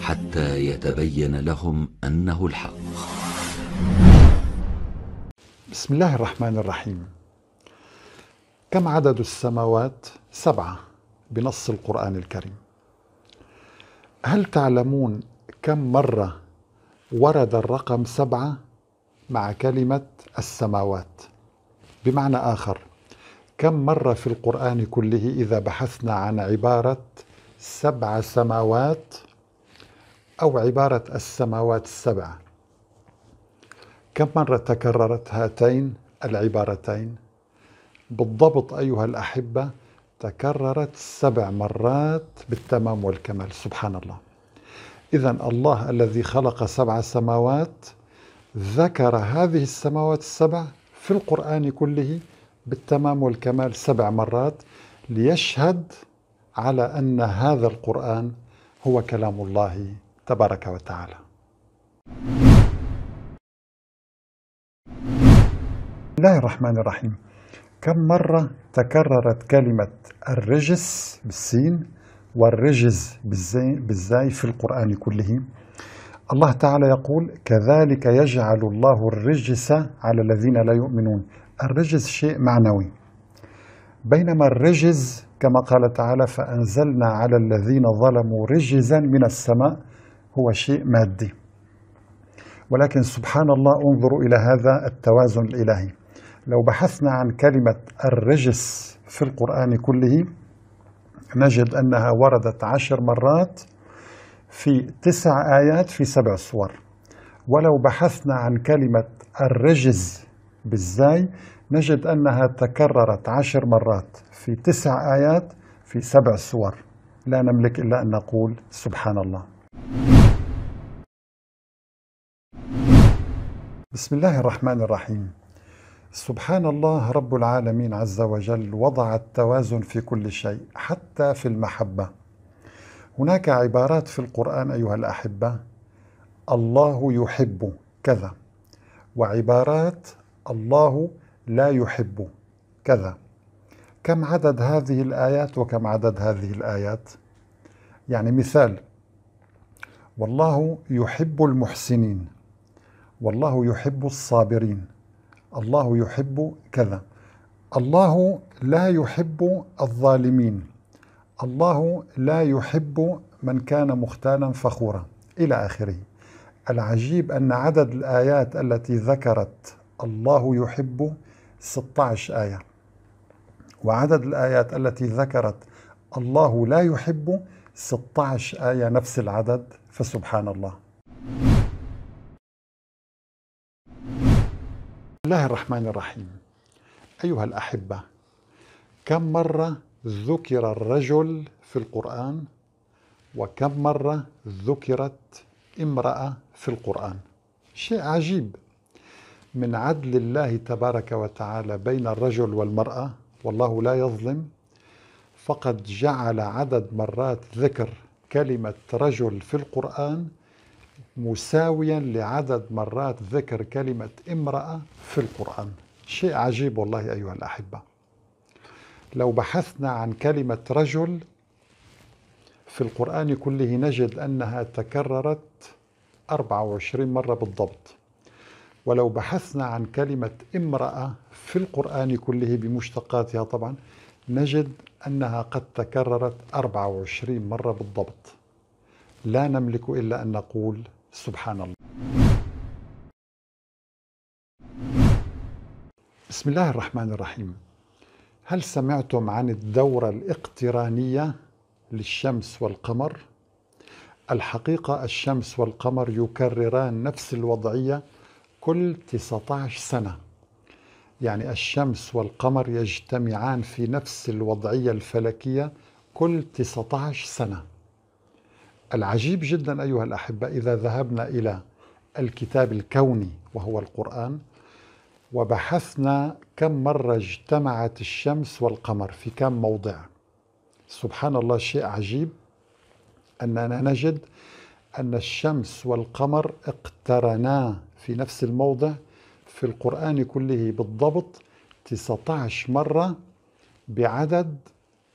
حتى يتبين لهم انه الحق. بسم الله الرحمن الرحيم. كم عدد السماوات؟ سبعه بنص القران الكريم. هل تعلمون كم مره ورد الرقم سبعه مع كلمه السماوات؟ بمعنى اخر كم مرة في القرآن كله إذا بحثنا عن عبارة سبع سماوات أو عبارة السماوات السبعة كم مرة تكررت هاتين العبارتين؟ بالضبط أيها الأحبة تكررت سبع مرات بالتمام والكمال سبحان الله إذا الله الذي خلق سبع سماوات ذكر هذه السماوات السبع في القرآن كله بالتمام والكمال سبع مرات ليشهد على أن هذا القرآن هو كلام الله تبارك وتعالى بسم الله الرحمن الرحيم كم مرة تكررت كلمة الرجس بالسين والرجز بالزاي في القرآن كله الله تعالى يقول كذلك يجعل الله الرجس على الذين لا يؤمنون الرجز شيء معنوي بينما الرجز كما قال تعالى فأنزلنا على الذين ظلموا رجزا من السماء هو شيء مادي ولكن سبحان الله انظروا إلى هذا التوازن الإلهي لو بحثنا عن كلمة الرجس في القرآن كله نجد أنها وردت عشر مرات في تسع آيات في سبع صور ولو بحثنا عن كلمة الرجز بالزاي نجد أنها تكررت عشر مرات في تسع آيات في سبع صور لا نملك إلا أن نقول سبحان الله بسم الله الرحمن الرحيم سبحان الله رب العالمين عز وجل وضع التوازن في كل شيء حتى في المحبة هناك عبارات في القرآن أيها الأحبة الله يحب كذا وعبارات الله لا يحب كذا كم عدد هذه الآيات وكم عدد هذه الآيات يعني مثال والله يحب المحسنين والله يحب الصابرين الله يحب كذا الله لا يحب الظالمين الله لا يحب من كان مختالا فخورا الى اخره العجيب ان عدد الايات التي ذكرت الله يحب 16 ايه وعدد الايات التي ذكرت الله لا يحب 16 ايه نفس العدد فسبحان الله الله الرحمن الرحيم أيها الأحبة كم مرة ذكر الرجل في القرآن وكم مرة ذكرت امرأة في القرآن شيء عجيب من عدل الله تبارك وتعالى بين الرجل والمرأة والله لا يظلم فقد جعل عدد مرات ذكر كلمة رجل في القرآن مساويا لعدد مرات ذكر كلمة امرأة في القرآن شيء عجيب والله أيها الأحبة لو بحثنا عن كلمة رجل في القرآن كله نجد أنها تكررت 24 مرة بالضبط ولو بحثنا عن كلمة امرأة في القرآن كله بمشتقاتها طبعا نجد أنها قد تكررت 24 مرة بالضبط لا نملك إلا أن نقول سبحان الله بسم الله الرحمن الرحيم هل سمعتم عن الدورة الاقترانية للشمس والقمر؟ الحقيقة الشمس والقمر يكرران نفس الوضعية كل 19 سنة يعني الشمس والقمر يجتمعان في نفس الوضعية الفلكية كل 19 سنة العجيب جدا أيها الأحبة إذا ذهبنا إلى الكتاب الكوني وهو القرآن وبحثنا كم مرة اجتمعت الشمس والقمر في كم موضع سبحان الله شيء عجيب أننا نجد أن الشمس والقمر اقترنا في نفس الموضع في القرآن كله بالضبط 19 مرة بعدد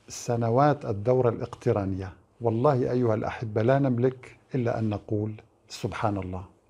سنوات الدورة الاقترانية والله أيها الأحبة لا نملك إلا أن نقول سبحان الله